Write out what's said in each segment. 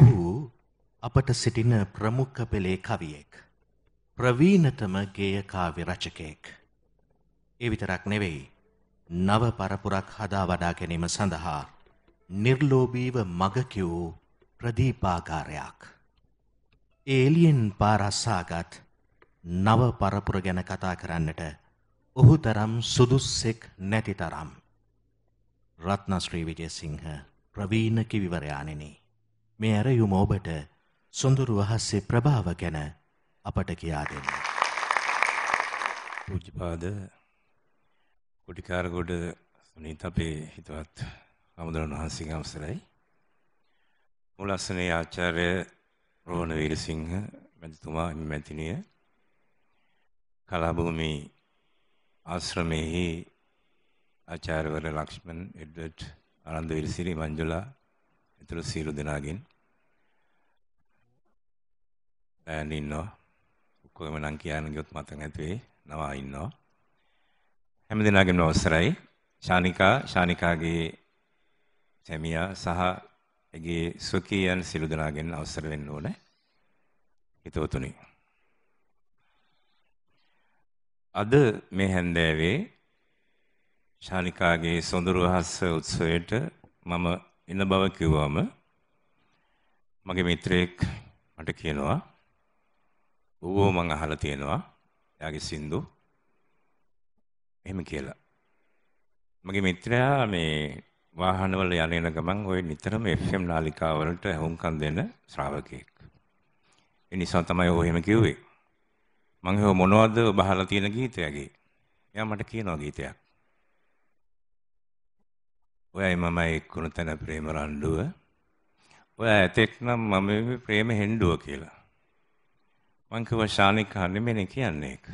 ඔහු අපට සිටින ප්‍රමුඛ පෙළේ කවියෙක්. ප්‍රවීණතම ගේය කාව්‍ය රචකයෙක්. ඒ විතරක් නෙවෙයි. නව පරපුරක් හදා වඩා ගැනීම සඳහා නිර්ලෝභීව මග කිව් ප්‍රදීපාකාරයක්. ඒලියෙන් පාරස්සාගත් නව පරපුර ගැන කතා කරන්නට ඔහු තරම් සුදුස්සෙක් නැති තරම්. රත්නශ්‍රී විජයසිංහ ප්‍රවීණ කිවිවරයාණෙනි මේ ඇරයුම ඔබට සොඳුරු වහස්සේ ප්‍රභාව ගැන අපට කියා දෙන්න. පූජ්‍යපාද කුටිකාරගොඩ සුනීත අපේ හිතවත් අමුදලන් වහන්සේගේ අවසරයි. මුලස්සනේ ආචාර්ය රෝණ වීරසිංහ මැතිතුමා මැතිණිය කලාභූමි ආශ්‍රමයේ ආචාර්යවර ලක්ෂ්මන් එඩ්වඩ් ආනන්ද විරසිරි මංජුලා ඇතුළු සියලු දෙනාගෙන් ඈන් ඉන්නවා. ඔක්කොම නම් කියන්න ගියොත් මතක නැති වෙයි. නවා ඉන්නවා. හැමදෙනාගේම අවසරයි. ශානිකා, ශානිකාගේ සැමියා සහ ඇගේ ස්වකීයන් සිළු දෙනාගෙන් අවසර වෙන්න ඕනේ. හිතවතුනි. අද මේ හැන්දෑවේ ශානිකාගේ සොඳුරුහස් උත්සවයට මම එන බව කිව්වම මගේ මිත්‍රයෙක් මට කියනවා ඌව මං අහලා තියෙනවා. එයාගේ සින්දු. එහෙම කියලා. මගේ මිත්‍රයා මේ වාහනවල යන යන ගමන් ওই නිතරම FM නාලිකාවලට හුම්කම් දෙන ශ්‍රාවකෙක්. ඒ නිසා තමයි ඔය එහෙම කිව්වේ. මං හිතුව මොනවද බහලා තියෙන ගීතයගේ. එයා මට කියනවා ගීතයක්. ඔයයි මමයි එක්කුණු තැන ප්‍රේම රණ්ඩුව. ඔය ඇතෙක් නම් මම ප්‍රේම හෙන්ඩුව කියලා. මං කිව්වා ශානිකා නෙමෙයි කියන්නේ ඒක.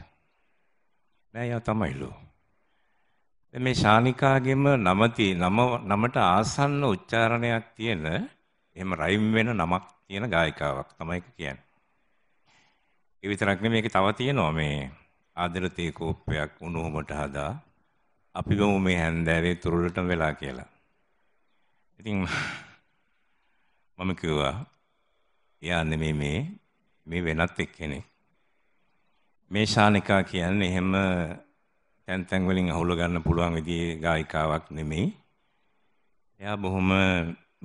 නෑ යා තමයිලු. දැන් මේ ශානිකාගෙම නම නම නමට ආසන්න උච්චාරණයක් තියෙන එහෙම රයිම් වෙන නමක් තියෙන ගායිකාවක් තමයි කියන්නේ. ඒ විතරක් නෙමෙයි මේක තව තියෙනවා මේ ආදරතේ කෝප්පයක් උණුහුමට හදා අපි ගමු මේ හැන්දෑවේ තුරුලටම වෙලා කියලා. ඉතින් මම කිව්වා එයා නෙමෙයි මේ මේ වෙනත් එක්කෙනෙක්. මේ ශානිකා කියන්නේ එහෙම තැන් තැන් වලින් අහුල ගන්න පුළුවන් විදිහේ ගායිකාවක් නෙමෙයි. එයා බොහොම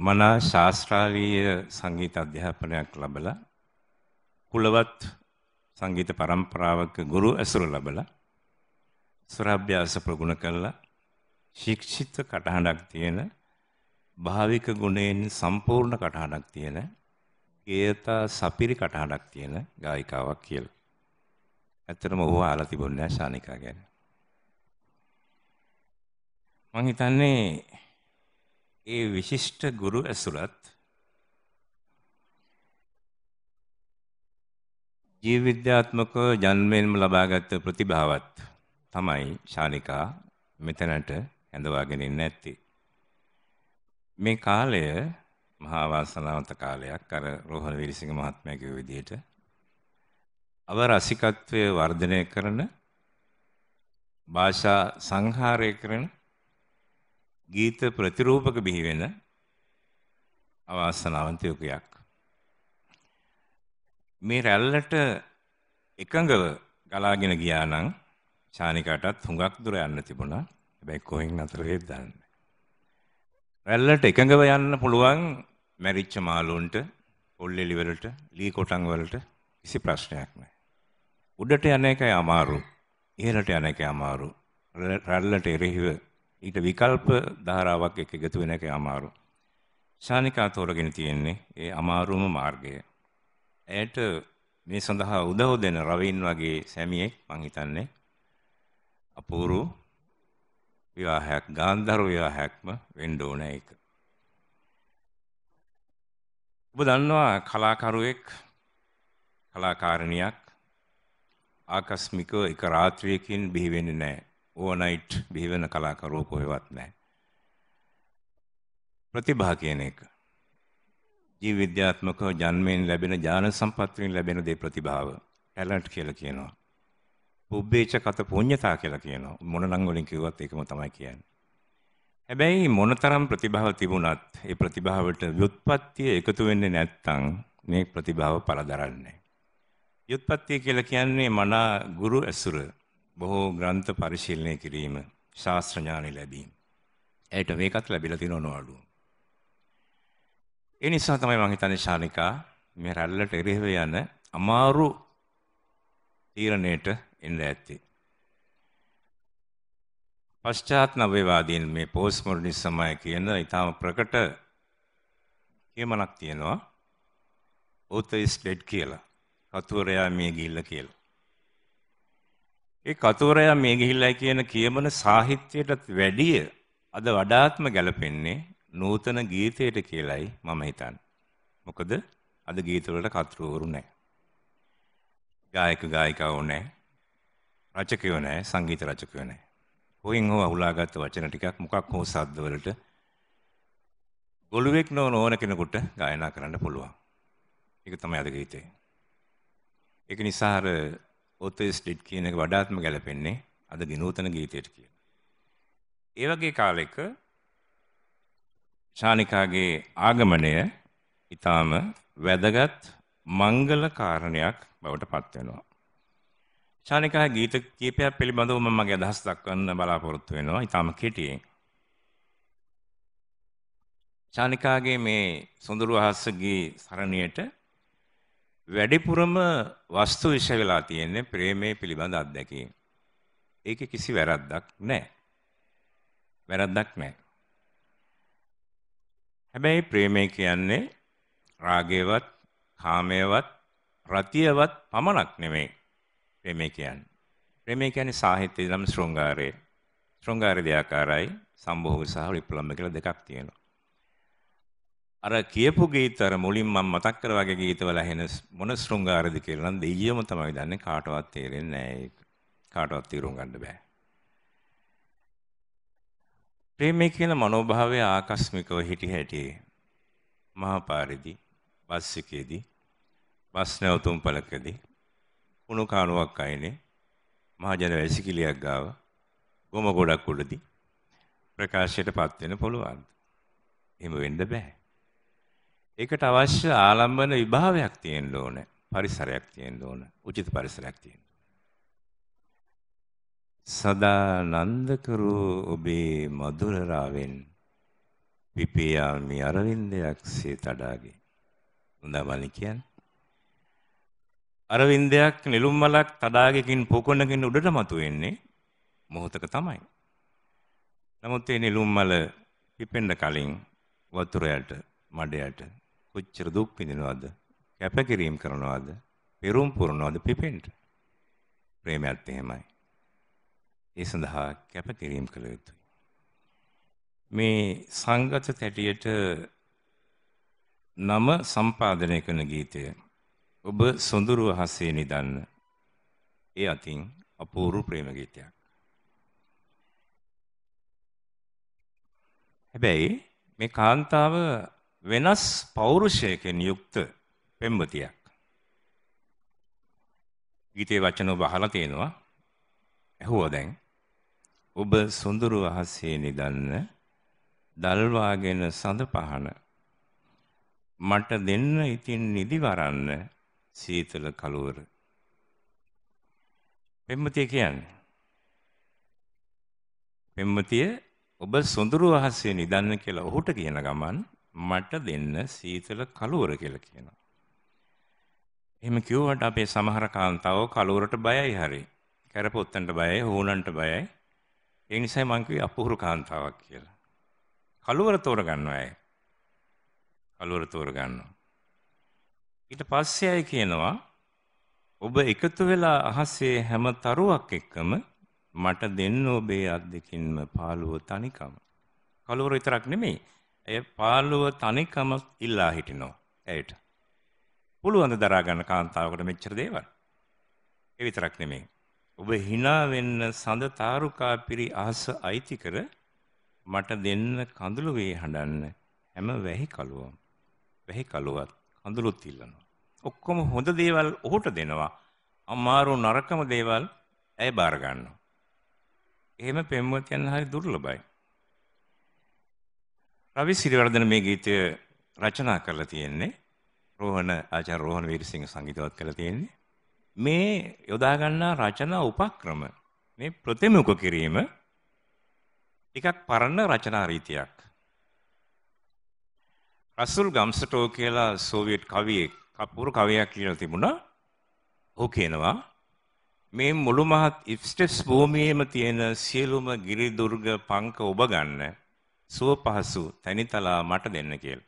මනා ශාස්ත්‍රීය සංගීත අධ්‍යාපනයක් ලැබලා කුලවත් සංගීත પરම්පරාවක ගුරු ඇසුර ලැබලා ස්වරාභ්‍යාස ප්‍රගුණ කළා ශික්ෂිත කටහඬක් තියෙන භාවික ගුණයෙන් සම්පූර්ණ කටහඬක් තියෙන ගේතා සපිරි කටහඬක් තියෙන ගායිකාවක් කියලා. ඇත්තටම ඔහු ආලා තිබුණේ නැහැ ශානිකා ගැන. මම හිතන්නේ ඒ විශිෂ්ට ගුරු ඇසුරත් ජීව විද්‍යාත්මක ජන්මයෙන්ම ලබාගත් ප්‍රතිභාවත් තමයි ශානිකා මෙතනට ඇඳවාගෙන ඉන්නේ නැත්තේ. මේ කාලය මහා වාසනාවන්ත කාලයක් අර රෝහණ වීරසිංහ මහත්මයා කිව්ව විදිහට අව රසිකත්වය වර්ධනය කරන භාෂා සංහාරය කරන ගීත ප්‍රතිරූපක බිහි වෙන අවාසනාවන්ත යුගයක් මේ රැල්ලට එකඟව ගලාගෙන ගියා නම් ශානිකටත් හුඟක් දුර යන්න තිබුණා හැබැයි කොහෙන් අතර වේද දන්නේ රැල්ලට එකඟව යන්න පුළුවන් මැරිච්ච මාළුන්ට පොල් එලි වලට, ලී කොටන් වලට කිසි ප්‍රශ්නයක් නැහැ. උඩට යන එකයි අමාරු. ඉහළට යන එකයි අමාරු. රැල්ලට එරෙහිව ඊට විකල්ප ධාරාවක් එක්ක එකතු වෙන එකයි අමාරු. ශානිකා තෝරගෙන තියෙන්නේ ඒ අමාරුම මාර්ගය. ඇයට මේ සඳහා උදව් දෙන රවින් වගේ සැමියෙක් මං හිතන්නේ අපූරු විවාහයක් ගාන්ධර්ව විවාහයක්ම වෙන්න ඕන ඒක. ඔබ දන්නවා කලාකරුවෙක් කලාකාරණියක් ආකස්මිකව එක රාත්‍රියකින් බිහි වෙන්නේ නැහැ. ඕවර්නයිට් බිහි වෙන කලාකරුවෝ කොහෙවත් නැහැ. ප්‍රතිභා කියන එක ජීව විද්‍යාත්මකව ජන්මයෙන් ලැබෙන ඥාන සම්පත්තියෙන් ලැබෙන දේ ප්‍රතිභාව ටැලන්ට් කියලා කියනවා. පුබ්බේච කත පුඤ්ඤතා කියලා කියනවා. මොන නම් වලින් කිව්වත් ඒකම තමයි කියන්නේ. හැබැයි මොනතරම් ප්‍රතිභාව තිබුණත් ඒ ප්‍රතිභාවට ව්‍යුත්පත්තිය එකතු වෙන්නේ නැත්නම් මේ ප්‍රතිභාව පළදරන්නේ. ව්‍යුත්පත්තිය කියලා කියන්නේ මනා ගුරු ඇසුර, බොහෝ ග්‍රන්ථ පරිශීලනය කිරීම, ශාස්ත්‍ර ඥාන ලැබීම. ඒට මේකත් ලැබිලා තියෙන නොනවලු. ඒ නිසා තමයි මම හිතන්නේ ශානිකා මේ රැල්ලට එරෙහිව යන අමාරු තීරණයට එන්න ඇත්තේ. පශ්චාත් නව්‍යවාදීන් මේ පෝස්ට් මොඩර්නිසමය කියන ඊටාම ප්‍රකට කියමනක් තියෙනවා. author is dead කියලා. කතුවරයා මිය ගිහිල්ලා කියලා. ඒ කතුවරයා මිය ගිහිල්ලා කියන කියමන සාහිත්‍යයටත් වැඩිය අද වඩාත්ම ගැලපෙන්නේ නූතන ගීතයට කියලයි මම හිතන්නේ. මොකද අද ගීතවලට කතුරු නැහැ. ගායක ගායිකාවෝ නැහැ. රචකයෝ නැහැ, සංගීත රචකයෝ නැහැ. කොහෙන් හෝ අහුලාගත්ත වචන ටිකක් මොකක් හෝ සද්දවලට ගොළුවෙක් නොවන ඕන කෙනෙකුට ගායනා කරන්න පුළුවන්. ඒක තමයි අද ගීතේ. ඒක නිසා අර ඔතෙස්ටිඩ් කියන එක වඩාත්ම ගැලපෙන්නේ අද විනූතන ගීතයට කියන. ඒ වගේ කාලෙක ශානිකාගේ ආගමනය ඊටාම වැදගත් මංගල කාරණයක් බවට පත් වෙනවා. චානිකා ගීත කීපයක් පිළිබඳව මම මගේ අදහස් දක්වන්න බලාපොරොත්තු වෙනවා. ඊටාම කෙටියෙන්. චානිකාගේ මේ සොඳුරු අහස්සගේ සරණියට වැඩිපුරම වස්තු විෂ වෙලා තියෙන්නේ ප්‍රේමයේ පිළිබඳ අත්දැකීම්. ඒකේ කිසි වැරද්දක් නැහැ. වැරද්දක් නැහැ. හැබැයි ප්‍රේමය කියන්නේ රාගයවත්, කාමයවත්, රතියවත් පමණක් නෙමෙයි. ප්‍රේමය කියන්නේ. ප්‍රේමය කියන්නේ සාහිත්‍ය ඉදලම ශෘංගාරය. ශෘංගාරය දෙආකාරයි සම්භෝග සහ විප්ලම්භ කියලා දෙකක් තියෙනවා. අර කියපු ගීත අර මුලින් මම මතක් කර වගේ ගීතවල ඇහෙන මොන ශෘංගාරද කියලා නම් දෙයියම තමයි දන්නේ කාටවත් තේරෙන්නේ නැහැ ඒක. කාටවත් තේරුම් ගන්න බෑ. ප්‍රේමය කියන මනෝභාවය ආකස්මිකව හිටි හැටි මහා පාරේදී බස් එකේදී බස් නැවතුම් පළකදී කුණු කාණුවක් අයිනේ මහජන වැසිකිලියක් ගාව ගොම ගොඩක් උඩදී ප්‍රකාශයටපත් වෙන පුළුවන්. එහෙම වෙන්න බෑ. ඒකට අවශ්‍ය ආලම්බන විභාවයක් තියෙන්න ඕනේ. පරිසරයක් තියෙන්න ඕන. උචිත පරිසරයක් තියෙන්න. සදා නන්දකරෝ ඔබේ මధుර රාවෙන් විපියාමි අරවින්දයක් සේ තඩාගේ. හොඳමනි කියන්නේ අර වින්දයක් නෙළුම් මලක් තඩාගකින් පොකොනකින් උඩට මතුවෙන්නේ මොහොතක තමයි. නමුත් මේ නෙළුම් මල පිපෙන්න කලින් වතුරයට මඩයට කොච්චර දුක් විඳිනවද? කැපකිරීම කරනවද? පෙරුම් පුරනවද පිපෙන්න? ප්‍රේමයත් එහෙමයි. ඒ සඳහා කැපකිරීම කළ යුතුයි. මේ සංගත තැටියට නම සම්පාදනය කරන ගීතය ඔබ සොඳුරු අහසේ නිදන්න. ඒ අතින් අපූරු ප්‍රේම ගීතයක්. හැබැයි මේ කාන්තාව වෙනස් පෞරුෂයකින් යුක්ත පෙම්වතියක්. ගීතේ වචන ඔබ අහලා තියෙනවා. ඇහුවා දැන්. ඔබ සොඳුරු අහසේ නිදන්න දල්වාගෙන සඳ පහන මට දෙන්න ඉතින් නිදි වරන්න සීතල කලවර. පෙම්මතිය කියන්නේ. පෙම්මතිය ඔබ සොඳුරු අහසේ නිදන්න කියලා ඔහුට කියන ගමන් මට දෙන්න සීතල කලවර කියලා කියනවා. එහෙම කිව්වට අපේ සමහර කාන්තාවෝ කලවරට බයයි හරි. කැරපොත්තන්ට බයයි, හූනන්ට බයයි. ඒ නිසා මං කිව්වේ අපහුරු කාන්තාවක් කියලා. කලවර තෝරගන්නවා ඇයි? කලවර තෝරගන්නවා. ඊට පස්සේ අය කියනවා ඔබ එකතු වෙලා අහසේ හැම තරුවක් එක්කම මට දෙන්න ඔබේ අත් දෙකින්ම පාළුව තනිකම. කලවර විතරක් නෙමෙයි. ඒ පාළුව තනිකම ඉල්ලා හිටිනවා ඇයට. පුළුවන් ද දරා ගන්න කාන්තාවකට මෙච්චර දේවල්? ඒ විතරක් නෙමෙයි. ඔබ hina වෙන්න සඳ තාරුකා පිරි අහස අයිති කර මට දෙන්න කඳුළු වේ හඬන්න හැම වැහි කලුවම. වැහි කලුවත් කඳුළුත් ඉල්ලනවා. ඔක්කොම හොඳ දේවල් ඔහුට දෙනවා. අමාරු නරකම දේවල් ඇය බාර ගන්නවා. එහෙම පෙම්වතියන් හරි දුර්ලභයි. රවි සිරිවර්ධන මේ ගීතය රචනා කරලා තියෙන්නේ රෝහණ ආචාර්ය රෝහණ වීරසිංහ සංගීතවත් කරලා තියෙන්නේ. මේ යොදා ගන්නා රචනා උපක්‍රම මේ ප්‍රතිමුඛ කිරීම ටිකක් පරණ රචනා රීතියක්. රසුල් ගම්ස්ටෝ කියලා සෝවියට් කවියෙක් කපූර කවියක් කියලා තිබුණා. ඔහු කියනවා මේ මුළු මහත් ඉස්ටස් භූමියේම තියෙන සියලුම ගිරි දුර්ග පංක ඔබ ගන්න සුව පහසු තනිතලා මට දෙන්න කියලා.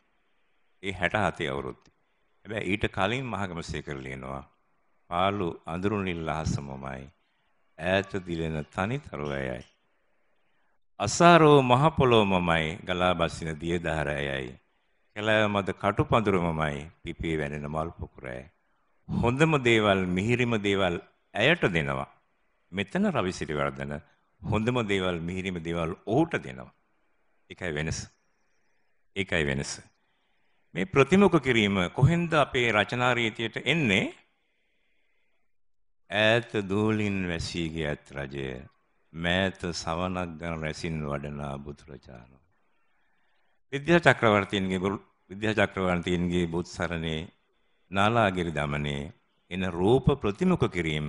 ඒ 67 අවුරුද්දේ. හැබැයි ඊට කලින් මහගමසේකර ලියනවා පාළු අඳුරු නිල් අහසමමයි ඈත දිලෙන තනිතරයයි. අසාරෝ මහ පොළොවමමයි ගලා බසින දියදහරයයි. කැලෑ මද කටු පඳුරමමයි පිපී වැනෙන මල් පොකුරයි. හොඳම දේවල් මිහිරිම දේවල් ඇයට දෙනවා. මෙතන රවිසිරිවර්ධන හොඳම දේවල් මිහිරිම දේවල් ඔහුට දෙනවා. එකයි වෙනස. ඒකයි වෙනස. මේ ප්‍රතිමුඛ කිරීම කොහෙන්ද අපේ රචනා රීතියට එන්නේ? ඈත දූලින් වැසී ගියත් රජය මෑත සවනක් ගන රැසින් වඩනා බුදුරජාණන් විද්‍යා චක්‍රවර්තීන්ගේ විද්‍යා චක්‍රවර්තීන්ගේ බුත් සරණේ නාලාගිරි දමනේ එන රූප ප්‍රතිමුඛ කිරීම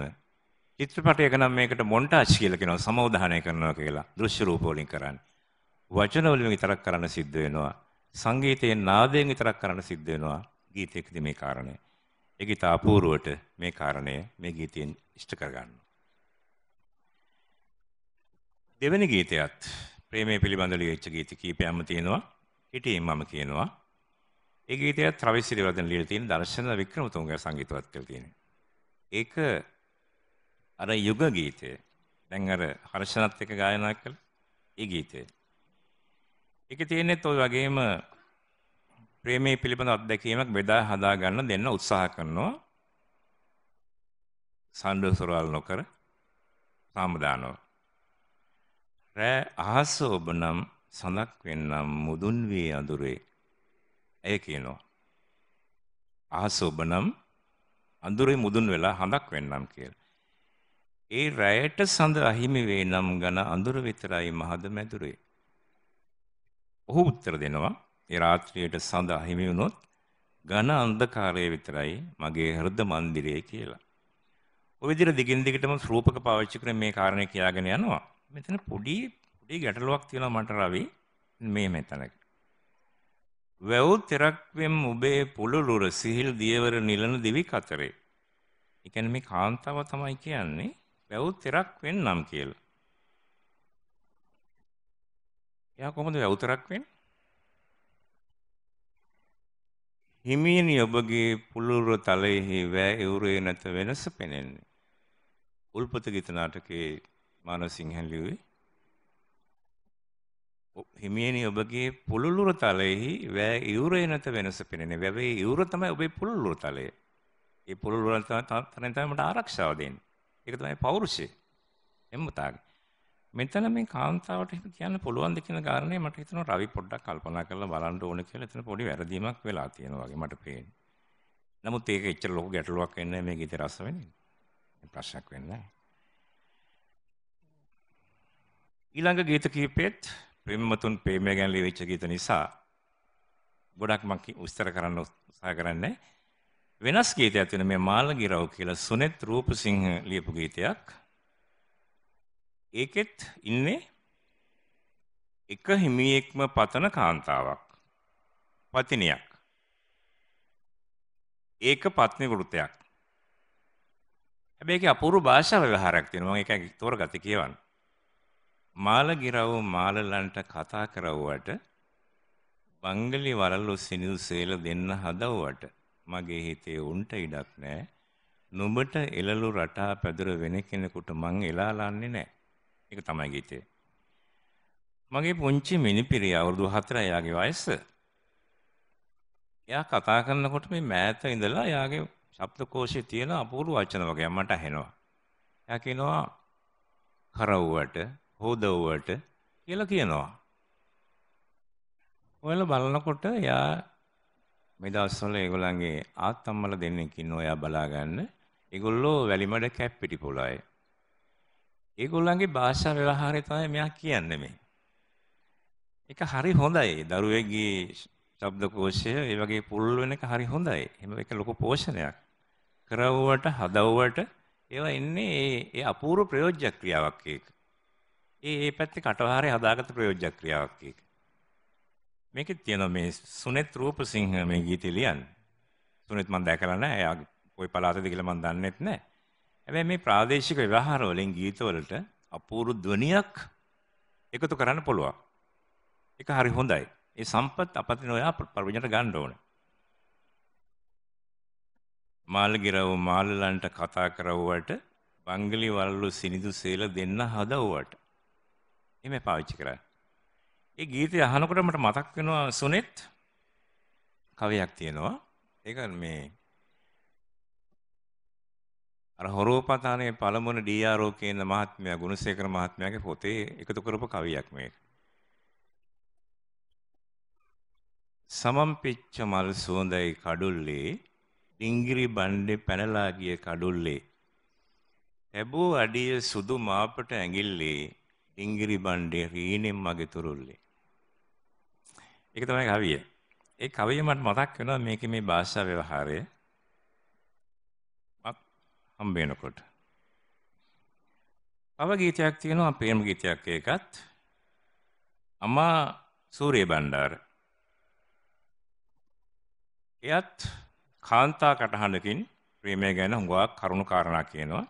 චිත්‍රපටයක නම් මේකට මොන්ටාජ් කියලා කියනවා සමෝධානය කරනවා කියලා දෘශ්‍ය රූප වලින් කරන්නේ. වචන වලින් විතරක් කරන්න සිද්ධ වෙනවා. සංගීතයෙන් නාදයෙන් විතරක් කරන්න සිද්ධ වෙනවා. ගීතයකදී මේ කාරණය. ඒක ඉතා අපූර්වට මේ කාරණය මේ ගීතයෙන් ඉෂ්ට කරගන්නවා. දෙවෙනි ගීතයත් ප්‍රේමය පිළිබඳව ලියවිච්ච ගීත කීපයක්ම තියෙනවා. ඉතින් මම කියනවා ඒ ගීතය ත්‍රවිසිරිවර්ධන ලියලා තියෙන දර්ශන වික්‍රමතුංගගේ සංගීතවත් කරලා තියෙන. ඒක අර යුග ගීතය. දැන් අර හර්ෂණත් එක්ක ගායනා කළ ඒ ගීතය. ඒකේ තියෙනෙත් ওই වගේම ප්‍රේමයේ පිළිබඳ අත්දැකීමක් බෙදා හදා ගන්න දෙන්න උත්සාහ කරනවා. සම්ඩසරල් නොකර සාමදානව. රෑ අහස ඔබ නම් සඳක් වෙන්නම් මුදුන් වී අඳුරේ. ඇය කියනවා. අහස ඔබ නම් අඳුරේ මුදුන් වෙලා හඳක් වෙන්නම් කියලා. ඒ රැයට සඳ අහිමි වේ නම් ගන අඳුර විතරයි මහද මැදුරේ. ඔහු උත්තර දෙනවා ඒ රාත්‍රියට සඳ අහිමි වුණොත් ඝන අන්ධකාරය විතරයි මගේ හෘද මන්දිරය කියලා. ඔය විදිහට දිගින් දිගටම රූපක පාවිච්චි කරමින් මේ කාරණේ කියාගෙන යනවා. මෙතන පොඩි පොඩි ගැටලුවක් තියෙනවා මට රවි මේ මෙතන. වැව් තෙරක් වෙම් ඔබේ පුළුලුර සිහිල් දියවර නිලන දිවි කතරේ. ඒ කියන්නේ මේ කාන්තාව තමයි කියන්නේ වැව් තෙරක් වෙන්නම් කියලා. එයා කොහොමද වැව් තෙරක් වෙන්නේ? හිමියනි ඔබගේ පුළුර තලයෙහි වැ එවුරේ නැත වෙනස පෙනෙන්නේ. උල්පත ගීත නාටකයේ මානසිංහන් ලියුවේ හිමියනි ඔබගේ පුළුලුර තලයෙහි වැ ඉවුරේ නැත වෙනස පෙනෙන්නේ. වැවේ ඉවුර තමයි ඔබේ පුළුලුර තලය. ඒ පුළුලුර තලෙන් තමයි මට ආරක්ෂාව දෙන්නේ. ඒක තමයි පෞරුෂය. එම්මතාගේ. මෙතන මේ කාන්තාවට එහෙම කියන්න පුළුවන් ද කියන කාරණේ මට හිතෙනවා රවි පොඩ්ඩක් කල්පනා කරලා බලන්න ඕනේ කියලා එතන පොඩි වැරදීමක් වෙලා තියෙනවා වගේ මට පේන්නේ. නමුත් ඒක එච්චර ලොකු ගැටලුවක් වෙන්නේ නැහැ මේ ගීතේ රස වෙන්නේ. ප්‍රශ්නයක් වෙන්නේ නැහැ. ඊළඟ ගීත කිහිපෙත් ප්‍රේමතුන් ප්‍රේමය ගැන ලියවිච්ච ගීත නිසා ගොඩක් මම උස්තර කරන්න උත්සාහ කරන්නේ වෙනස් ගීතයක් වෙන මේ මාළගිරව් කියලා සුනෙත් රූපසිංහ ලියපු ගීතයක් ඒකෙත් ඉන්නේ එක හිමියෙක්ම පතන කාන්තාවක් පතිනියක් ඒක පත්නි වෘතයක් හැබැයි ඒකේ අපූර්ව භාෂා ව්‍යවහාරයක් තියෙනවා මම ඒක තෝරගත්තේ කියවන්න මාලගිරව් මාලලන්ට කතා කරවුවට බංගලි වරලු සිනිල් සේල දෙන්න හදවුවට මගේ හිතේ උන්ට ඉඩක් නෑ නුඹට එළලු රටා පැදුර වෙන කෙනෙකුට මං එලාලන්නේ නෑ ඒක තමයි ගීතේ මගේ පුංචි මිනිපිරිය අවුරුදු 4 එයාගේ වයස එයා කතා කරනකොට මේ මෑත ඉඳලා එයාගේ ශබ්දකෝෂයේ තියෙන අපූර්ව වචන වගේ මට ඇහෙනවා එයා කියනවා කරවුවට හෝදව්වට කියලා කියනවා. ඔයාලා බලනකොට එයා මේ දවස්වල ඒගොල්ලන්ගේ ආත්තම්මල දෙන්නෙක් ඉන්නවා එයා බලාගන්න. ඒගොල්ලෝ වැලිමඩ කැප්පිටි පොළයි. ඒගොල්ලන්ගේ භාෂා ව්‍යවහාරය තමයි මෙයා කියන්නේ මේ. ඒක හරි හොඳයි. දරුවෙක්ගේ ශබ්ද කෝෂය ඒ වගේ පුළුල් වෙන එක හරි හොඳයි. එහෙම එක ලොකු පෝෂණයක්. කරවුවට හදවුවට ඒවා ඉන්නේ ඒ අපූර්ව ප්‍රයෝජ්‍ය ක්‍රියාවක් ඒක. ඒ ඒ පැත්තේ කටවහරේ හදාගත්ත ප්‍රයෝජ්‍ය ක්‍රියාවක් ඒක. මේකේ තියෙන මේ සුනෙත් රූපසිංහ මේ ගීතය ලියන්නේ. සුනෙත් මම දැකලා නැහැ. එයාගේ ওই පළාතේද කියලා මම දන්නෙත් නැහැ. හැබැයි මේ ප්‍රාදේශික ව්‍යවහාර වලින් ගීතවලට අපූර්ව ධ්වනියක් එකතු කරන්න පුළුවන්. ඒක හරි හොඳයි. ඒ සම්පත් අපතින ඔයා පරිවිජනට ගන්න ඕනේ. මාල්ගිරව මාල්ලන්ට කතා කරවුවට බංගලි වල්ලු සිනිදු සීල දෙන්න හදවුවට එහෙම පාවිච්චි කරා. ඒ ගීතය අහනකොට මට මතක් වෙනවා සුනෙත් කවියක් තියෙනවා. ඒක මේ අර හොරෝපතානේ පළමුණ ඩී.ආර්.ඕ කියන මහත්මයා ගුණසේකර මහත්මයාගේ පොතේ එකතු කරපු කවියක් මේක. සමම්පිච්ච මල් සුවඳයි කඩුල්ලේ ඩිංගිරි බණ්ඩේ පැනලා ගිය කඩුල්ලේ ඇබෝ අඩිය සුදු මාපට ඇඟිල්ලේ ඉංගිරි බණ්ඩේ රීනෙන් මගේ තුරුල්ලේ. ඒක තමයි කවිය. ඒ කවිය මට මතක් වෙනවා මේකේ මේ භාෂා ව්‍යවහාරය මක් හම්බ වෙනකොට. තව ගීතයක් තියෙනවා ප්‍රේම ගීතයක් ඒකත්. අමා සූර්ය බණ්ඩාර. එයත් කාන්තා කටහඬකින් ප්‍රේමය ගැන හුඟක් කරුණු කාරණා කියනවා.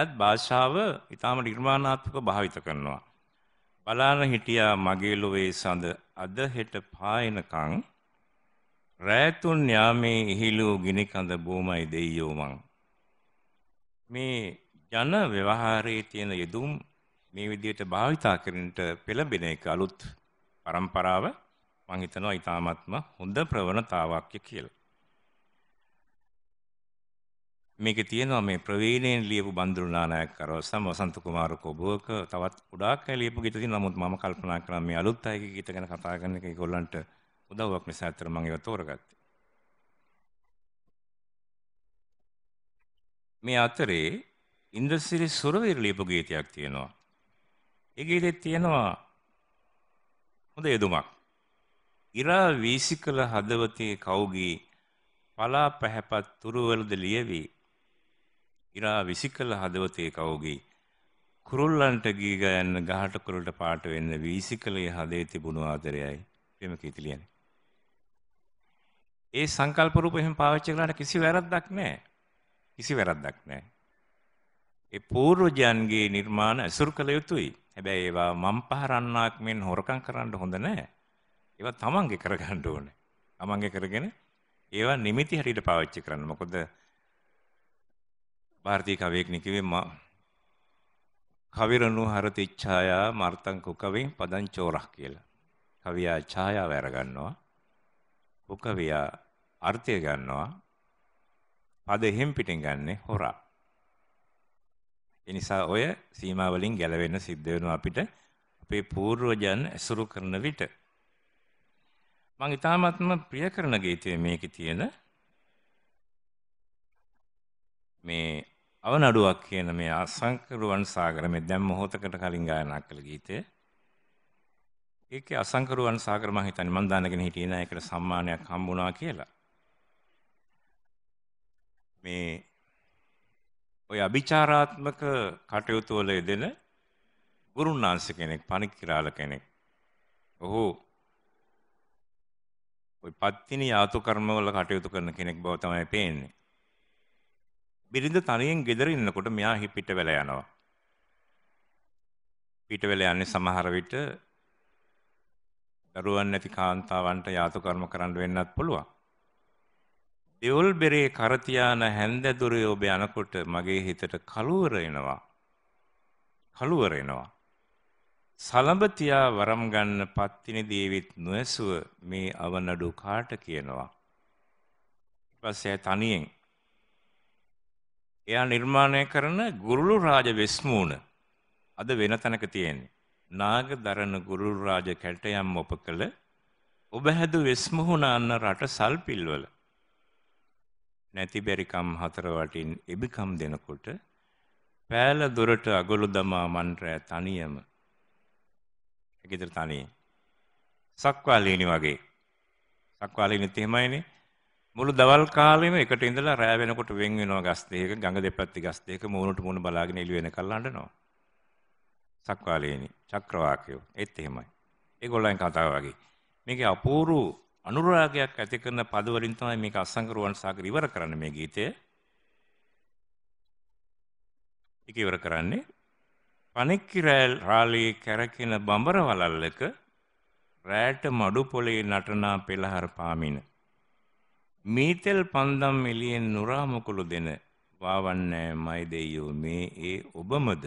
එයත් භාෂාව ඊටාම නිර්මාණාත්මකව භාවිත කරනවා. බලාන හිටියා මගේ ලොවේ සඳ අද හෙට පායනකං රෑතුන් යාමේ ඉහිලූ ගිනි කඳ බොමයි දෙයියෝ මං මේ ජන ව්‍යවහාරයේ තියෙන යෙදුම් මේ විදිහට භාවිතා කරන්නට පෙළඹෙන එක අලුත් પરම්පරාව මං හිතනවා ඊ타ත්ම හොඳ ප්‍රවණතාවක් කියලා මේකේ තියෙනවා මේ ප්‍රවීණයෙන් ලියපු බන්දුරු නානායකකරව සම වසන්ත කුමාර කොබුවක තවත් ගොඩාක් අය ලියපු ගීත තියෙනවා නමුත් මම කල්පනා කළා මේ අලුත් අයගේ ගීත ගැන කතා කරන එක ඒගොල්ලන්ට උදව්වක් නිසා අතර මම ඒවා තෝරගත්තේ මේ අතරේ ඉන්ද්‍රසිරි සුරවීර ලියපු ගීතයක් තියෙනවා ඒ ගීතේ තියෙනවා හොඳ යෙදුමක් ඉරා වීසිකල හදවතේ කවුගේ පලා පැහැපත් තුරුවලද ලියවී ඉරා විසිකල හදවතේ කවුගේ කුරුල්ලන්ට ගී ගයන්න ගහට කුරුල්ට පාට වෙන්න විසිකලේ හදේ තිබුණු ආදරයයි ප්‍රේම කීතිලියනේ. ඒ සංකල්ප රූප එහෙම පාවිච්චි කරලා කිසි වැරද්දක් නැහැ. කිසි වැරද්දක් නැහැ. ඒ පූර්වජයන්ගේ නිර්මාණ අසුරු කළ යුතුයි. හැබැයි ඒවා මම් පහරන්නාක් මෙන් හොරකම් කරන්න හොඳ නැහැ. ඒවා තමන්ගේ කරගන්න ඕනේ. තමන්ගේ කරගෙන ඒවා නිමිති හැටියට පාවිච්චි කරන්න. මොකද ಭಾರತೀಯ ಕವಿಯಕ್ನಿಕಿವೆ ಮ කවිරණු හරති ඡායා මර්තං කුකවෙන් පදං චෝරක් කියලා. කවියා ඡායාව අරගන්නවා. කුකවියා අර්ථය ගන්නවා. පද එහෙම් පිටින් ගන්නෙ හොරා. ඒ නිසා ඔය සීමා වලින් ගැලවෙන්න සිද්ධ වෙනවා අපිට අපේ పూర్වජන් ඇසුරු කරන විට. මම ඊ타මත්ම ප්‍රිය කරන ගීතයේ මේකේ තියෙන මේ අවනඩුවක් කියන මේ අසංකරුවන් සාගර මේ දැන් මොහොතකට කලින් ගායනා කළ ගීතය. ඒකේ අසංකරුවන් සාගර මම හිතන්නේ මම දානගෙන හිටියේ නෑ ඒකට සම්මානයක් හම්බුණා කියලා. මේ ඔය අභිචාරාත්මක කටයුතු වල යෙදෙන ගුරුනාංශ කෙනෙක් පණිකිරාල කෙනෙක්. ඔහු ඔය පත්තිනි යාතු කර්ම වල කටයුතු කරන කෙනෙක් බව තමයි පේන්නේ. බිරිඳ තනියෙන් ගෙදර ඉන්නකොට මෙයා හිපිට වෙලා යනවා. පිට වෙලා යන්නේ සමහර විට දරුවන් නැති කාන්තාවන්ට යාතුකර්ම කරන්න වෙන්නත් පුළුවන්. දෙවල් බෙරේ කරතියාන හැන්දැදුරේ ඔබ යනකොට මගේ හිතට කලුවර එනවා. කලුවර එනවා. සලඹ තියා වරම් ගන්න පත්තිනි දේවිත් නොඇසුව මේ අවනඩු කාට කියනවා. ඊපස්සේ තනියෙන් එයා නිර්මාණය කරන ගුරුළු රාජ වෙස්මූණ අද වෙන තැනක තියෙන්නේ. නාගදරන ගුරුළු රාජ කැටයම් ඔප කළ ඔබ හැදු වෙස්මුහුණ අන්න රට සල්පිල්වල. නැතිබැරිකම් හතර වටින් එබිකම් දෙනකොට පෑල දොරට අගොළු දමා මන්ත්‍රය තනියම. ගෙදර තනියෙන්. සක්වාලීනි වගේ. සක්වාලීනිත් එහෙමයිනේ. මුළු දවල් කාලෙම එකට ඉඳලා රෑ වෙනකොට වෙන් වෙනවා ගස් දෙක ගඟ දෙපැත්තේ ගස් දෙක මූණට මූණ බලාගෙන එළි වෙනකල් අඬනවා. සක්වාලේනි චක්‍රවාකයෝ ඒත් එහෙමයි. ඒගොල්ලන් කතා වගේ. මේකේ අපූර්ව අනුරාගයක් ඇති කරන පදවලින් තමයි මේක අසංකරුවන් සාගර ඉවර කරන්න මේ ගීතය. ඒක ඉවර කරන්නේ පණික්කිරල් රාලී කැරකෙන බඹර වලල්ලක රෑට මඩු පොලේ නටනා පෙළහර පාමින මීතෙල් පන්දම් එළියෙන් නුරාමකුළු දෙන වාවන්නෑ මයි දෙයෝ මේ ඒ ඔබමද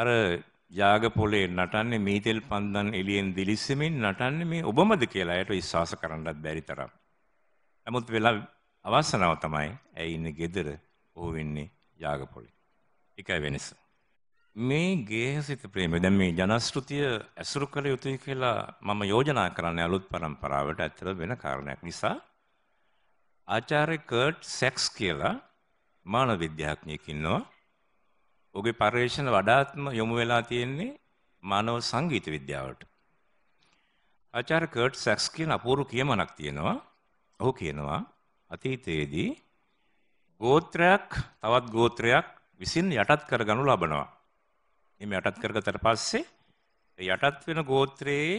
අර යාගපොලේ නටන්නේ මීතෙල් පන්දන් එළියෙන් දිලිස්සෙමින් නටන්නේ මේ ඔබමද කියලා ඇයට විශ්වාස කරන්නත් බැරි තරම්. නමුත් වෙලා අවසනාව තමයි ඇයි ඉන්නේ gedara ඕ වෙන්නේ යාගපොලේ. එකයි වෙනස. මේ ගේහසිත ප්‍රේමය දැන් මේ ජනශ්‍රුතිය ඇසුරු කළ යුතුයි කියලා මම යෝජනා කරන්නේ අලුත් પરම්පරාවට ඇත්තට වෙන කාරණයක් නිසා ආචාර්ය කර්ට් සෙක්ස් කියලා මානව විද්‍යාඥයෙක් ඉන්නවා. ඔහුගේ පර්යේෂණ වඩාත්ම යොමු වෙලා තියෙන්නේ මානව සංගීත විද්‍යාවට. ආචාර්ය කර්ට් සෙක්ස් කියන අපූර්ව කියමනක් තියෙනවා. ඔහු කියනවා අතීතයේදී ගෝත්‍රයක් තවත් ගෝත්‍රයක් විසින් යටත් කරගනු ලබනවා. එම යටත් කරගතට පස්සේ යටත් වෙන ගෝත්‍රයේ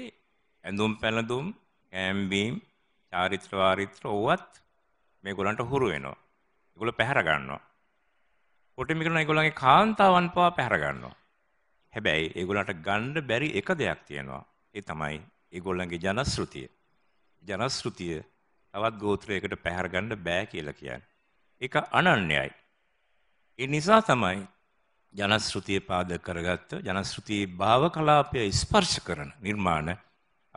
ඇඳුම් පැළඳුම් කෑම්බීම් චාරිත්‍ර වාරිත්‍ර ඕවත් මේ ගොලන්ට හුරු වෙනවා. ඒගොල්ල පැහැර ගන්නවා. කොටිම කරන ඒගොල්ලන්ගේ කාන්තාවන් පවා පැහැර ගන්නවා. හැබැයි ඒගොල්ලන්ට ගන්න බැරි එක දෙයක් තියෙනවා. ඒ තමයි ඒගොල්ලන්ගේ ජනශ්‍රුතිය. ජනශ්‍රුතිය තවත් ගෝත්‍රයකට පැහැර ගන්න බෑ කියලා කියන්නේ. ඒක අනන්‍යයි. ඒ නිසා තමයි ජනශ්‍රුතිය පාද කරගත්ත ජනශ්‍රුතියේ භාව කලාපය ස්පර්ශ කරන නිර්මාණ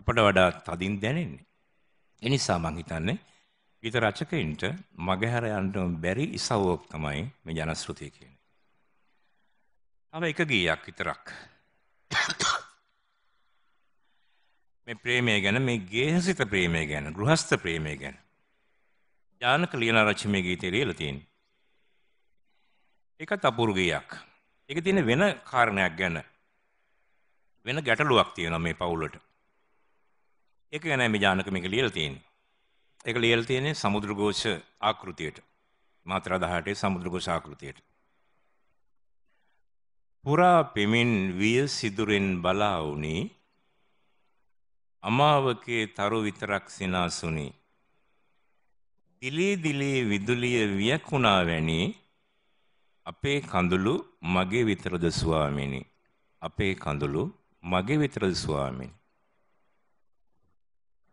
අපට වඩා තදින් දැනෙන්නේ. එනිසා මං හිතන්නේ ගීත රචකයින්ට මගහැර යන්න බැරි ඉසව්වක් තමයි මේ ජනශ්‍රුතිය කියන්නේ. තව එක ගීයක් විතරක්. මේ ප්‍රේමය ගැන මේ ගේහසිත ප්‍රේමය ගැන ගෘහස්ත ප්‍රේමය ගැන. ජානක ලියන රචමේ ගීතය ලියලා තියෙනවා. ඒකත් අපූර්ව ගීයක්. ඒක තියෙන වෙන කාරණයක් ගැන වෙන ගැටලුවක් තියෙනවා මේ පවුලට. ඒක ගැන මේ ජානක මේක ලියලා තියෙන්නේ. ඒක ලියලා තියෙන්නේ සමුද්‍රഘോഷ ආකෘතියට. මාත්‍ර 18 සමුද්‍රഘോഷ ආකෘතියට. පුරා පෙමින් විය සිදුරෙන් බලා වුණි. අමාවකේ තරු විතරක් සිනාසුනි. දිලී දිලී විදුලිය වියකුණා වැනි අපේ කඳුළු මගේ විතරද ස්වාමීනි අපේ කඳුළු මගේ විතරද ස්වාමීනි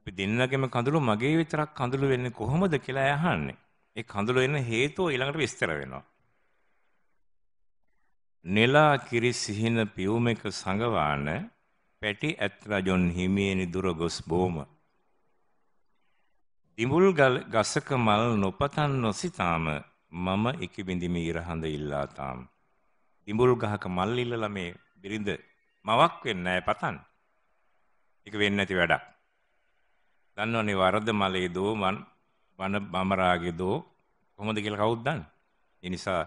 අපි දෙන්නගෙම කඳුළු මගේ විතරක් කඳුළු වෙන්නේ කොහොමද කියලා අහන්නේ ඒ කඳුළු එන හේතුව ඊළඟට විස්තර වෙනවා නෙලා කිරි සිහින පියුමක සංගවාන පැටි ඇත් රජොන් හිමියනි දුර ගොස් බොම දිඹුල් ගසක මල් නොපතන් නොසිතාම මම එක බිඳිමේ ඉරහඳ ඉල්ලා තාම්. දිඹුල් ගහක මල් ඉල්ලලා මේ බිරිඳ මවක් වෙන්නේ නැහැ පතන්. ඒක වෙන්නේ නැති වැඩක්. දන්නවනේ වරද මලේ දෝ මන් වන බමරාගේ දෝ කොහොමද කියලා කවුද දන්නේ? ඒ නිසා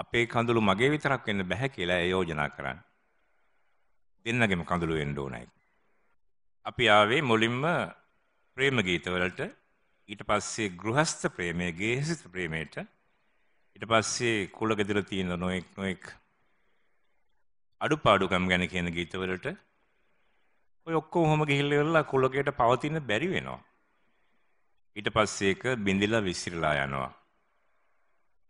අපේ කඳුළු මගේ විතරක් වෙන්න බෑ කියලා ඒ යෝජනා කරන්නේ. දෙන්නගේම කඳුළු වෙන්න ඕනයි. අපි ආවේ මුලින්ම ප්‍රේම ගීතවලට ඊට පස්සේ ගෘහස්ත ප්‍රේමය, ගේහස්ත ප්‍රේමයට ඊට පස්සේ කුල ගෙදර තියෙන නොඑක් නොඑක් අඩුපාඩුකම් ගැන කියන ගීතවලට ඔය ඔක්කොම ඔහොම ගිහිල්ලා ඉවරලා කුලකයට පවතින බැරි වෙනවා. ඊට පස්සේ ඒක බිඳිලා විසිරලා යනවා.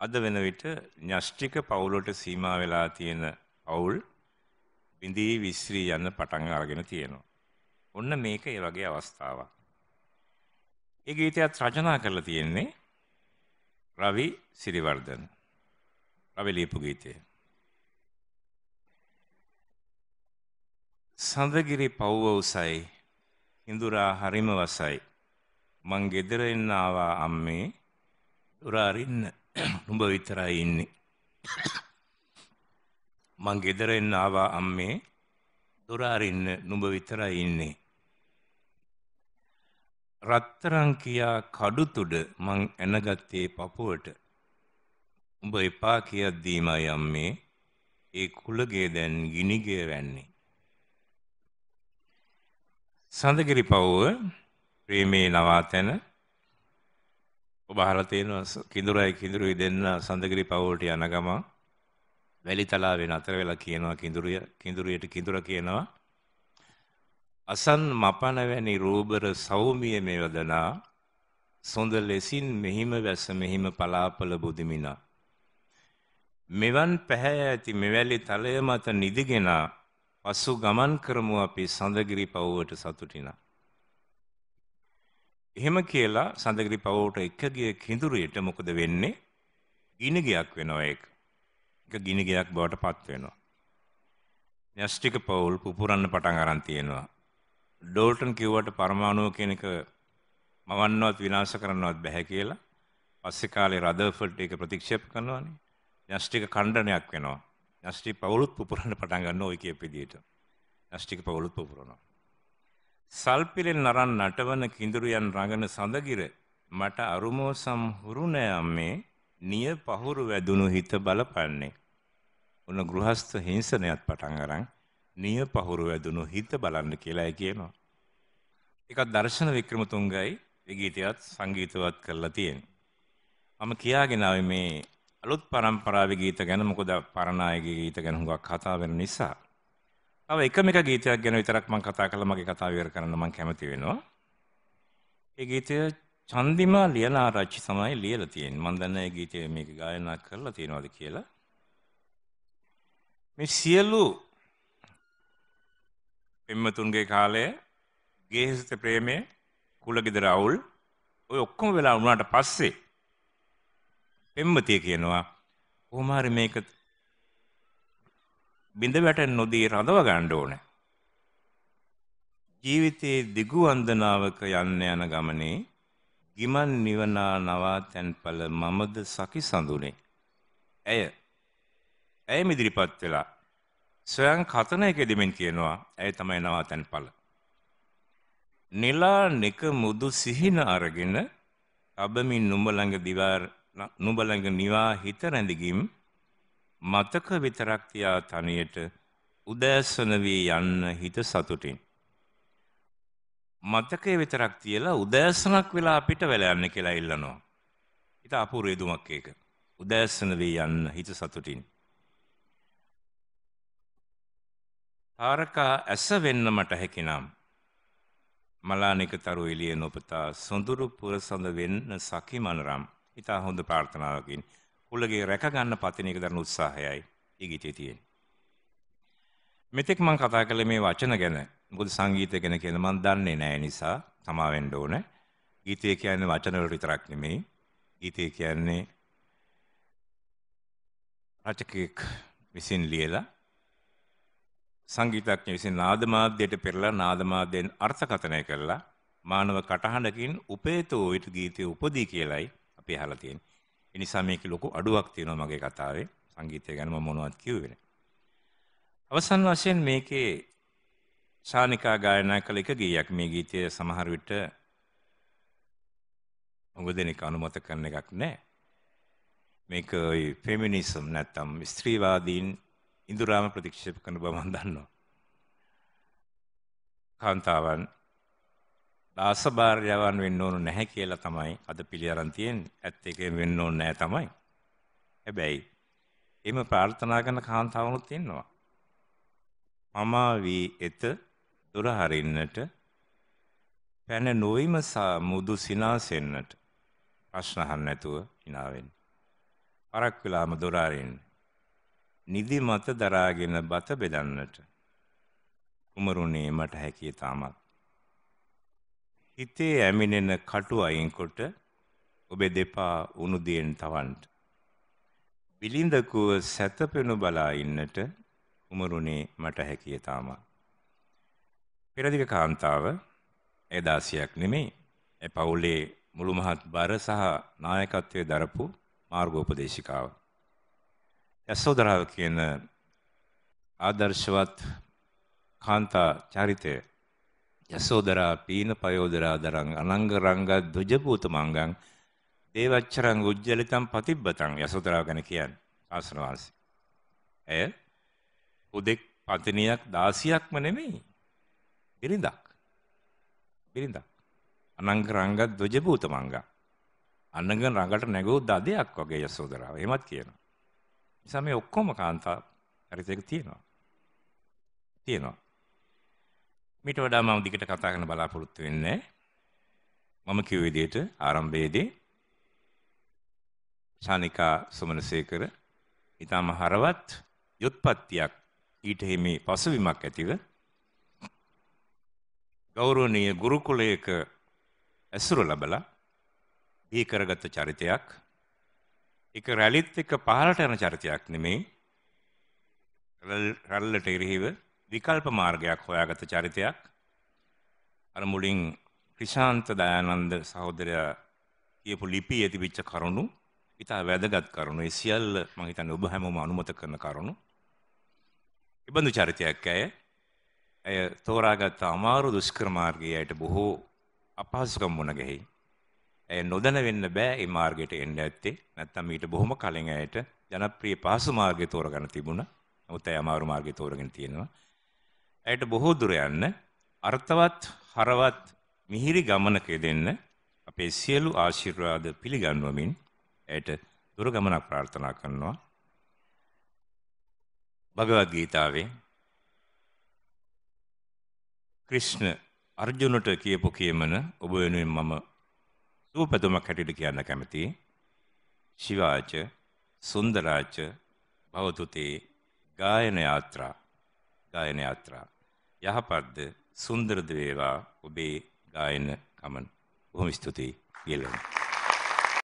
අද වෙන විට න්‍යෂ්ටික පවුලට සීමා වෙලා තියෙන පවුල් බිඳී විසිරී යන පටන් අරගෙන තියෙනවා. ඔන්න මේක ඒ වගේ අවස්ථාවක්. ඒ ගීතයත් රචනා කරලා තියෙන්නේ රවි සිරිවර්ධන. රවි ලියපු ගීතය. සඳගිරි පව්ව උසයි හිඳුරා හරිම වසයි මං ගෙදර එන්න ආවා අම්මේ දුරා අරින්න උඹ විතරයි ඉන්නේ මං ගෙදර එන්න ආවා අම්මේ දුර අරින්න නුඹ විතරයි ඉන්නේ රත්තරන් කියා කඩුතුඩ මං ඇනගත්තේ පපුවට. උඹ එපා කියද්දීම යම්මේ ඒ කුලගේ දැන් ගිනිගේ වැන්නේ. සඳගිරි පව්ව ප්‍රේමේ නවාතැන ඔබ අහලා තියෙනවා කිඳුරයි කිඳුරුයි දෙන්න සඳගිරි පව්වට යන ගම වැලිතලාවේ නතර වෙලා කියනවා කිඳුරිය කිඳුරියට කිඳුර කියනවා අසන් මපන වැනි රූබර සෞමිය මෙවදනා සොඳ ලෙසින් මෙහිම වැස මෙහිම පලාපල බුදිමිනා. මෙවන් පැහැ ඇති මෙවැලි තලය මත නිදිගෙන පසු ගමන් කරමු අපි සඳගිරි පවුවට සතුටිනා. එහෙම කියලා සඳගිරි පවුවට එක ගිය කිඳුරයට මොකද වෙන්නේ? ගිනිගයක් වෙනවා ඒක. ඒක ගිනිගයක් බවට පත් වෙනවා. න්‍යෂ්ටික පවුල් පුපුරන්න පටන් අරන් තියෙනවා. ඩෝල්ටන් කිව්වට පරමාණුව කියන එක මවන්නවත් විනාශ කරන්නවත් බැහැ කියලා. පස්සේ කාලේ රදර්ෆර්ඩ් ඒක ප්‍රතික්ෂේප කරනවානේ. න්‍යෂ්ටික ඛණ්ඩනයක් වෙනවා. න්‍යෂ්ටි පවුලුත් පුපුරන්න පටන් ගන්න ওই කියපු විදියට. න්‍යෂ්ටික පවුලුත් පුපුරනවා. සල්පිරෙන් නරන් නටවන කිඳුරියන් රඟන සඳගිර මට අරුමෝසම් හුරුණෑම් මේ නිය පහුරු වැදුණු හිත බලපන්නේ. උන ගෘහස්ත හිංසනයත් පටන් අරන් නිය පහුරු වැදුණු හිත බලන්න කියලා කියනවා. එකක් දර්ශන වික්‍රමතුංගයි ගීතයත් සංගීතවත් කරලා තියෙන. මම කියාගෙන මේ අලුත් පරම්පරාවේ ගීත ගැන මොකද පරණායගේ ගීත ගැන හුඟක් කතා වෙන නිසා. තව එකම එක ගීතයක් ගැන විතරක් මම කතා කළා මගේ කතාව ඉවර කරන්න මම කැමති වෙනවා. ඒ ගීතය චන්දිමා ලියලා ආරච්චි තමයි ලියලා තියෙන්නේ. මම දන්නේ ඒ ගීතය මේක ගායනා කරලා තියෙනවද කියලා. මේ සියලු පෙම්මතුන්ගේ කාලය ගේහිසිත ප්‍රේමය කුලගෙදර අවුල් ඔය ඔක්කොම වෙලා වුණාට පස්සේ පෙම්මතිය කියනවා කොහොම හරි මේක බිඳ වැටෙන්න නොදී රඳව ගන්න ඕනේ. ජීවිතයේ දිගු වන්දනාවක යන්න යන ගමනේ ගිමන් නිවනා නවාතැන්පල මමද සකි සඳුනේ. ඇය ඇය මිදිරිපත් වෙලා ස්වයං කතනයක දෙමින් කියනවා ඇය තමයි නවාතැන් පල. නෙලා නෙක මුදු සිහින අරගෙන අබමින් නුඹළඟ දිවාර නුඹළඟ නිවා හිත රැඳගිම් මතක විතරක් තියා තනියට උදෑසන වී යන්න හිත සතුටින්. මතකය විතරක් තියලා උදෑසනක් වෙලා අපිට වෙලා යන්න කියලා ඉල්ලනවා. ඉත අපූර්ව දුමක් ඒක. උදෑසන වී යන්න හිත සතුටින්. තාරකා ඇස වෙන්න මට හැකිනම් මලානිකතරු එළිය නොපතා සොඳුරු පුරසඳ වෙන්න සකි මනරම් ඉතා හොඳ ප්‍රාර්ථනාවකින් කුලගේ රැකගන්න පතිනයක දරන උත්සාහයයි ඉගිතේ තියෙන. මෙතෙක් මං කතා කළ මේ වචන ගැන බුදු සංගීතය ගැන කියන මන් දන්නේ නෑ නිසා තමාවෙන්ඩ ඕන ගීතය කියන්නේ වචනවල විතරක් නෙමෙයි ගීතය කියන්නේ රචකෙක් විසින් ලියලා සංගීතඥ විසින් නාද මාධ්‍යයට පෙරලා නාද මාධ්‍යෙන් අර්ථකථනය කළා මානව කටහඬකින් උපේතෝ විට ගීතය උපදී කියලයි අපි අහලා තියෙන්නේ. ඒ නිසා මේක ලොකු අඩුවක් තියෙනවා මගේ කතාවේ. සංගීතය ගැන මම මොනවද කිව්වේ නැහැ. අවසන් වශයෙන් මේකේ ශානිකා ගායනා කළ එක ගීයක්. මේ ගීතය සමහර විට උගදෙනෙක් අනුමත කරන එකක් නැහැ. මේක ෆෙමිනිසම් නැත්තම් ස්ත්‍රීවාදීන් ඉඳුරාම ප්‍රතික්ෂේප කරන බව මම දන්නවා. කාන්තාවන් දාස භාර්යාවන් වෙන්න ඕන නැහැ කියලා තමයි අද පිළිඅරන් තියෙන්නේ. ඇත්ත එකෙන් වෙන්න ඕන නැහැ තමයි. හැබැයි එimhe ප්‍රාර්ථනා කරන කාන්තාවනුත් ඉන්නවා. මම වී එත දුර හරින්නට පැන නොවිමසා මුදු සිනාසෙන්නට ප්‍රශ්න අහන්න නැතුව hina වෙන්න. පරක් වෙලාම දොර අරින්න. නිදි මත දරාගෙන බත බෙදන්නට කුමරුණේ මට හැකිය තාමත් හිතේ ඇමිනෙන කටු අයින්කොට ඔබේ දෙපා උණු දියෙන් තවන්ට විලින්දකුව සැතපෙනු බලා ඉන්නට කුමරුණේ මට හැකිය තාමත් පෙරදිග කාන්තාව එදාසියක් නෙමෙයි ඒ පවුලේ මුළු මහත් බර සහ නායකත්වයේ දරපු මාර්ගෝපදේශිකාව යසෝදරාව කියන ආදර්ශවත් කාන්තා චරිතය යසෝදරා පීන පයෝදරා දරං අනංග රංග දුජපූත මංගං දේවච්චරං උජ්ජලිතං පතිබ්බතං යසෝදරාව ගැන කියන්නේ ආසන වාසී. ඇය උදෙක් පතිනියක් දාසියක්ම නෙමෙයි. බිරිඳක්. බිරිඳක්. අනංග රංග දුජපූත මංගං. අනංග රංගට නැගූ දදයක් වගේ යසෝදරාව. එහෙමත් කියනවා. නිසා මේ ඔක්කොම කාන්තා චරිතයක තියෙනවා. තියෙනවා. මීට වඩා මම දිගට කතා කරන්න බලාපොරොත්තු වෙන්නේ මම කිව්ව විදිහට ආරම්භයේදී ශානිකා සුමනසේකර ඊටම හරවත් යොත්පත්තියක් ඊට හිමි පසුබිමක් ඇතිව ගෞරවනීය ගුරුකුලයක ඇසුර ලැබලා ඊ කරගත් චරිතයක් එක රැලිත් එක පහළට යන චරිතයක් නෙමෙයි. රැල්ලට ඉරිහිව විකල්ප මාර්ගයක් හොයාගත චරිතයක්. අර මුලින් ක්‍රිෂාන්ත දයානන්ද සහෝදරයා කියපු ලිපියේ තිබිච්ච කරුණු ඉතා වැදගත් කරුණු. ඒ සියල්ල මම හිතන්නේ ඔබ හැමෝම අනුමත කරන කරුණු. ඉබඳු චරිතයක් ඇය. ඇය තෝරාගත් අමාරු දුෂ්කර මාර්ගයයට බොහෝ අපහසුකම් මුණ ගැහෙයි. නොදැන වෙන්න බෑ මේ මාර්ගයට එන්න ඇත්තේ. නැත්තම් ඊට බොහොම කලින් ඇයට ජනප්‍රිය පහසු මාර්ගය තෝරගන්න තිබුණා. නමුත් ඇය අමාරු මාර්ගය තෝරගෙන තියෙනවා. ඇයට බොහෝ දුර යන්න අර්ථවත් හරවත් මිහිරි ගමනක යෙදෙන්න අපේ සියලු ආශිර්වාද පිළිගන්වමින් ඇයට දුර ගමනක් ප්‍රාර්ථනා කරනවා. භගවත් ගීතාවේ ක්‍රිෂ්ණ අර්ජුනට කියපු කියමන ඔබ වෙනුවෙන් මම රූපදුමක් හැටියට කියන්න කැමති ශිවාච සුන්දරාච භවතුතේ ගායන යාත්‍රා ගායන යාත්‍රා යහපත්ද සුන්දරද වේවා ඔබේ ගායන ගමන බොහොම ස්තුතියි කියලා